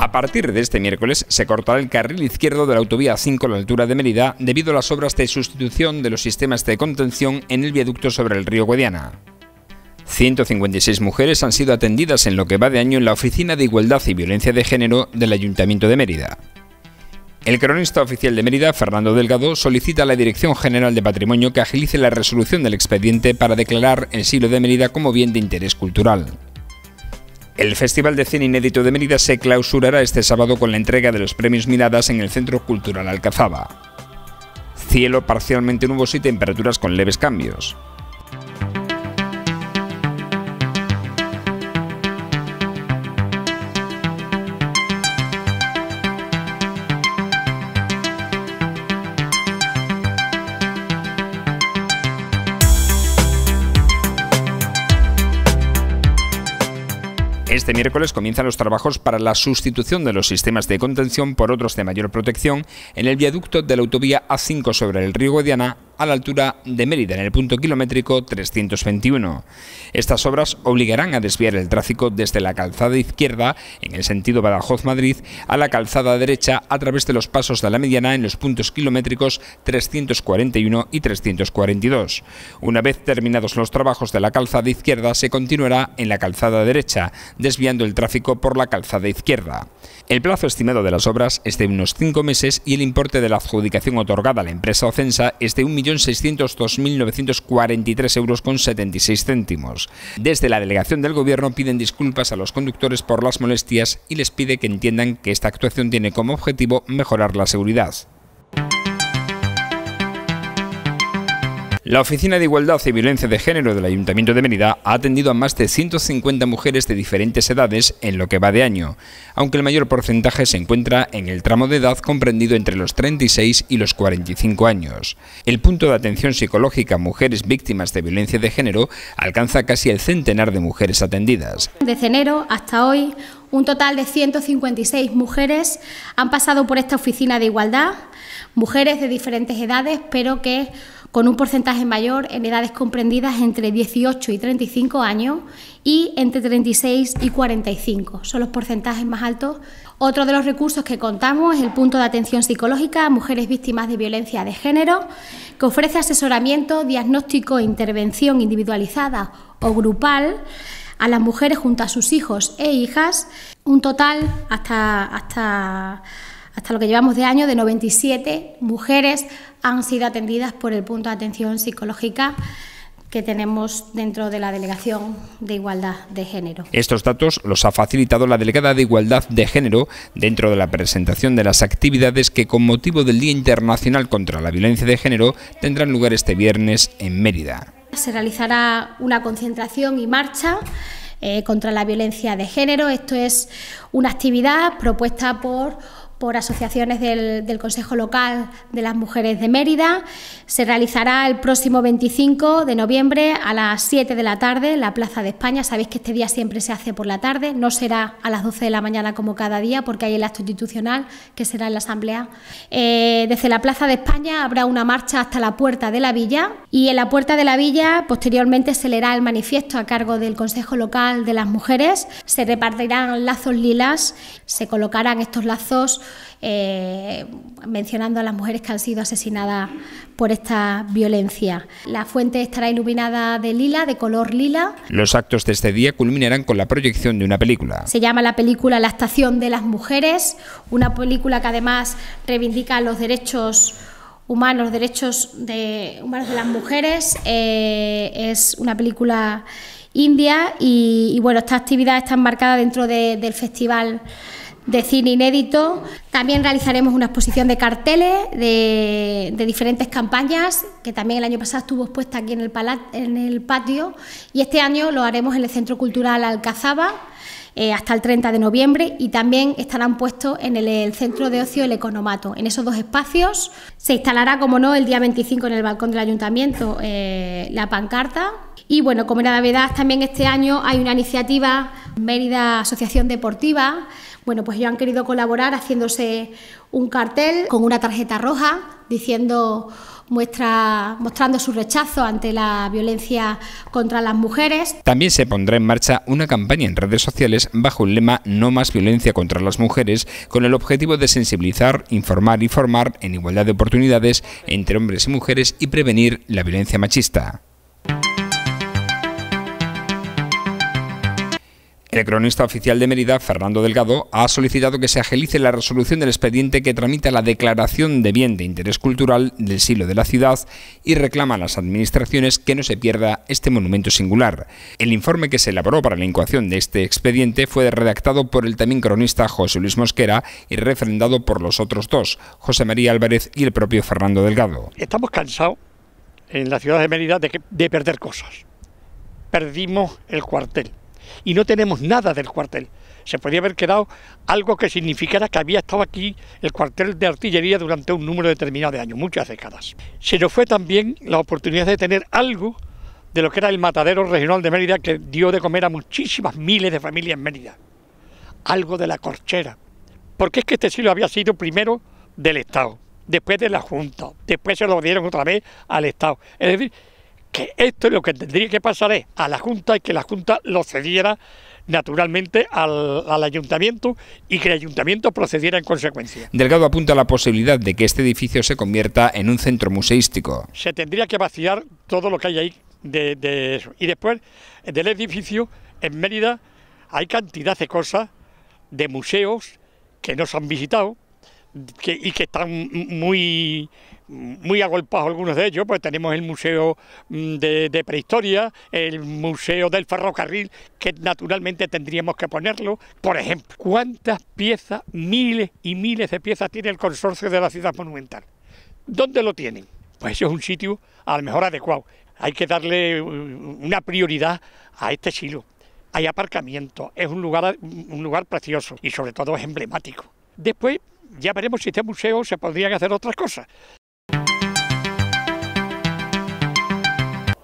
A partir de este miércoles se cortará el carril izquierdo de la autovía 5 a la altura de Mérida debido a las obras de sustitución de los sistemas de contención en el viaducto sobre el río Guadiana. 156 mujeres han sido atendidas en lo que va de año en la Oficina de Igualdad y Violencia de Género del Ayuntamiento de Mérida. El cronista oficial de Mérida, Fernando Delgado, solicita a la Dirección General de Patrimonio que agilice la resolución del expediente para declarar el siglo de Mérida como bien de interés cultural. El Festival de Cine Inédito de Mérida se clausurará este sábado con la entrega de los premios Miradas en el Centro Cultural Alcazaba. Cielo parcialmente nuboso y temperaturas con leves cambios. este miércoles comienzan los trabajos para la sustitución de los sistemas de contención por otros de mayor protección en el viaducto de la autovía A5 sobre el río Guadiana a la altura de Mérida, en el punto kilométrico 321. Estas obras obligarán a desviar el tráfico desde la calzada izquierda, en el sentido Badajoz-Madrid, a la calzada derecha a través de los pasos de la mediana en los puntos kilométricos 341 y 342. Una vez terminados los trabajos de la calzada izquierda, se continuará en la calzada derecha, desviando el tráfico por la calzada izquierda. El plazo estimado de las obras es de unos cinco meses y el importe de la adjudicación otorgada a la empresa Ocensa es de un millón 1.602.943 euros con 76 céntimos. Desde la delegación del gobierno piden disculpas a los conductores por las molestias y les pide que entiendan que esta actuación tiene como objetivo mejorar la seguridad. La Oficina de Igualdad y Violencia de Género del Ayuntamiento de Mérida ha atendido a más de 150 mujeres de diferentes edades en lo que va de año, aunque el mayor porcentaje se encuentra en el tramo de edad comprendido entre los 36 y los 45 años. El punto de atención psicológica mujeres víctimas de violencia de género alcanza casi el centenar de mujeres atendidas. Desde enero hasta hoy, un total de 156 mujeres han pasado por esta Oficina de Igualdad, mujeres de diferentes edades, pero que con un porcentaje mayor en edades comprendidas entre 18 y 35 años y entre 36 y 45. Son los porcentajes más altos. Otro de los recursos que contamos es el punto de atención psicológica a mujeres víctimas de violencia de género, que ofrece asesoramiento, diagnóstico e intervención individualizada o grupal a las mujeres junto a sus hijos e hijas, un total hasta, hasta hasta lo que llevamos de año, de 97 mujeres han sido atendidas por el punto de atención psicológica que tenemos dentro de la Delegación de Igualdad de Género. Estos datos los ha facilitado la delegada de Igualdad de Género dentro de la presentación de las actividades que con motivo del Día Internacional contra la Violencia de Género tendrán lugar este viernes en Mérida. Se realizará una concentración y marcha eh, contra la violencia de género. Esto es una actividad propuesta por por asociaciones del, Consejo Local de las Mujeres de Mérida. Se realizará el próximo 25 de noviembre a las 7 de la tarde en la Plaza de España. Sabéis que este día siempre se hace por la tarde, no será a las 12 de la mañana como cada día porque hay el acto institucional que será en la Asamblea. Eh, desde la Plaza de España habrá una marcha hasta la puerta de la villa y en la puerta de la villa posteriormente se leerá el manifiesto a cargo del Consejo Local de las Mujeres. Se repartirán lazos lilas, se colocarán estos lazos eh, mencionando a las mujeres que han sido asesinadas por esta violencia. La fuente estará iluminada de lila, de color lila. Los actos de este día culminarán con la proyección de una película. Se llama la película La estación de las mujeres, una película que además reivindica los derechos humanos, derechos de, humanos de las mujeres. Eh, es una película india y, bueno, esta actividad está enmarcada dentro del festival de cine inédito. También realizaremos una exposición de carteles de, diferentes campañas, que también el año pasado estuvo expuesta aquí en el, en el patio, y este año lo haremos en el Centro Cultural Alcazaba. Eh, hasta el 30 de noviembre y también estarán puestos en el, Centro de Ocio El Economato. En esos dos espacios se instalará, como no, el día 25 en el balcón del ayuntamiento eh, la pancarta. Y bueno, como era Navidad, también este año hay una iniciativa Mérida Asociación Deportiva, bueno, pues yo han querido colaborar haciéndose un cartel con una tarjeta roja diciendo muestra, mostrando su rechazo ante la violencia contra las mujeres. También se pondrá en marcha una campaña en redes sociales bajo el lema No más violencia contra las mujeres, con el objetivo de sensibilizar, informar y formar en igualdad de oportunidades entre hombres y mujeres y prevenir la violencia machista. El cronista oficial de Mérida, Fernando Delgado, ha solicitado que se agilice la resolución del expediente que tramita la declaración de bien de interés cultural del siglo de la ciudad y reclama a las administraciones que no se pierda este monumento singular. El informe que se elaboró para la incoación de este expediente fue redactado por el también cronista José Luis Mosquera y refrendado por los otros dos, José María Álvarez y el propio Fernando Delgado. Estamos cansados en la ciudad de Mérida de perder cosas. Perdimos el cuartel y no tenemos nada del cuartel. Se podría haber quedado algo que significara que había estado aquí el cuartel de artillería durante un número determinado de años, muchas décadas. Se nos fue también la oportunidad de tener algo de lo que era el matadero regional de Mérida que dio de comer a muchísimas miles de familias en Mérida. Algo de la corchera. Porque es que este siglo había sido primero del Estado, después de la Junta, después se lo dieron otra vez al Estado. Es decir, esto es lo que tendría que pasar es a la Junta y que la Junta lo cediera naturalmente al, ayuntamiento y que el ayuntamiento procediera en consecuencia. Delgado apunta a la posibilidad de que este edificio se convierta en un centro museístico. Se tendría que vaciar todo lo que hay ahí de, Y después del edificio, en Mérida hay cantidad de cosas, de museos que no se han visitado y que están muy muy agolpados algunos de ellos, pues tenemos el Museo mm, de, Prehistoria, el Museo del Ferrocarril, que naturalmente tendríamos que ponerlo. Por ejemplo, ¿cuántas piezas, miles y miles de piezas tiene el consorcio de la ciudad monumental? ¿Dónde lo tienen? Pues es un sitio a lo mejor adecuado. Hay que darle uh, una prioridad a este silo. Hay aparcamiento, es un lugar, un lugar precioso y sobre todo es emblemático. Después ya veremos si este museo se podrían hacer otras cosas.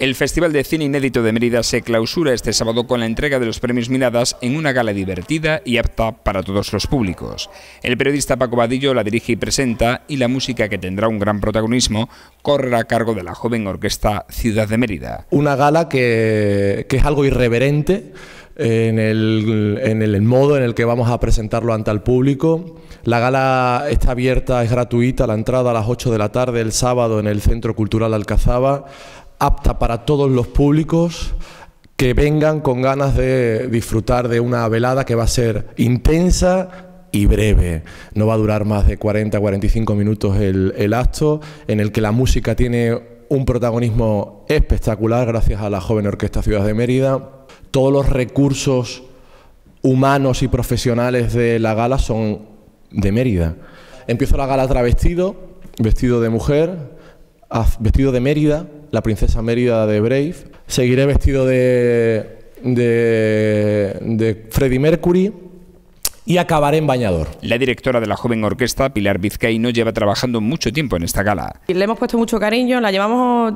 El Festival de Cine Inédito de Mérida se clausura este sábado con la entrega de los premios Miradas en una gala divertida y apta para todos los públicos. El periodista Paco Vadillo la dirige y presenta y la música que tendrá un gran protagonismo correrá a cargo de la joven orquesta Ciudad de Mérida. Una gala que, es algo irreverente en el, en el modo en el que vamos a presentarlo ante el público. La gala está abierta, es gratuita, la entrada a las 8 de la tarde el sábado en el Centro Cultural Alcazaba apta para todos los públicos que vengan con ganas de disfrutar de una velada que va a ser intensa, y breve. No va a durar más de 40-45 minutos el, acto, en el que la música tiene un protagonismo espectacular gracias a la joven Orquesta Ciudad de Mérida. Todos los recursos humanos y profesionales de la gala son de Mérida. Empiezo la gala travestido, vestido de mujer, vestido de Mérida, la princesa Mérida de Brave. Seguiré vestido de, de, Freddie Mercury y acabaré en bañador. La directora de la joven orquesta, Pilar no lleva trabajando mucho tiempo en esta gala. Le hemos puesto mucho cariño, la llevamos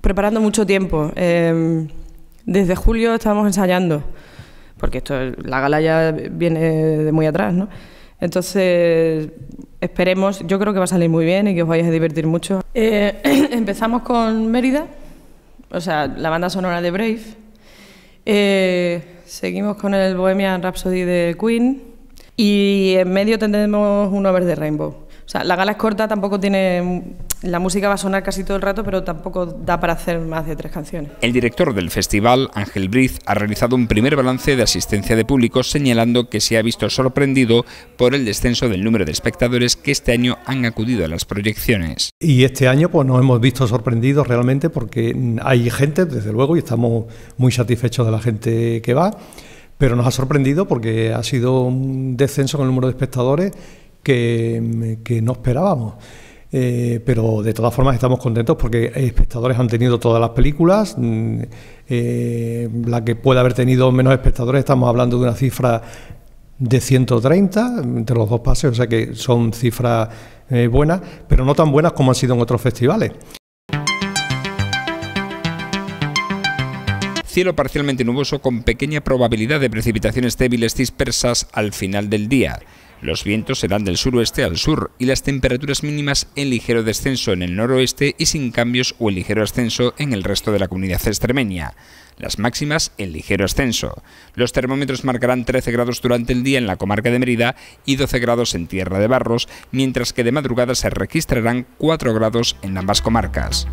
preparando mucho tiempo. Em, desde julio estábamos ensayando, porque esto, la gala ya viene de muy atrás, ¿no? Entonces, esperemos, yo creo que va a salir muy bien y que os vais a divertir mucho. Eh, empezamos con Mérida, o sea, la banda sonora de Brave. Eh, seguimos con el Bohemian Rhapsody de Queen. Y en medio tendremos un over de Rainbow. O sea, la gala es corta, tampoco tiene la música va a sonar casi todo el rato, pero tampoco da para hacer más de tres canciones. El director del festival, Ángel Briz, ha realizado un primer balance de asistencia de público señalando que se ha visto sorprendido por el descenso del número de espectadores que este año han acudido a las proyecciones. Y este año pues nos hemos visto sorprendidos realmente porque hay gente, desde luego, y estamos muy satisfechos de la gente que va, pero nos ha sorprendido porque ha sido un descenso con el número de espectadores que no esperábamos. Eh, pero de todas formas estamos contentos porque eh, espectadores han tenido todas las películas. Mm, eh, la que puede haber tenido menos espectadores, estamos hablando de una cifra de 130 entre los dos pases, o sea que son cifras buenas, pero no tan buenas como han sido en otros festivales. cielo parcialmente nuboso con pequeña probabilidad de precipitaciones débiles dispersas al final del día. Los vientos serán del suroeste al sur y las temperaturas mínimas en ligero descenso en el noroeste y sin cambios o en ligero ascenso en el resto de la comunidad extremeña. Las máximas en ligero ascenso. Los termómetros marcarán 13 grados durante el día en la comarca de Mérida y 12 grados en Tierra de Barros, mientras que de madrugada se registrarán 4 grados en ambas comarcas.